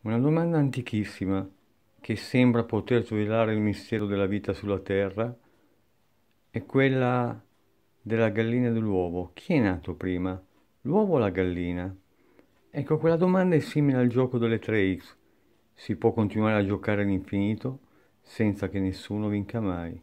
Una domanda antichissima che sembra poter svelare il mistero della vita sulla Terra è quella della gallina e dell'uovo. Chi è nato prima, l'uovo o la gallina? Ecco, quella domanda è simile al gioco delle 3X. Si può continuare a giocare all'infinito senza che nessuno vinca mai.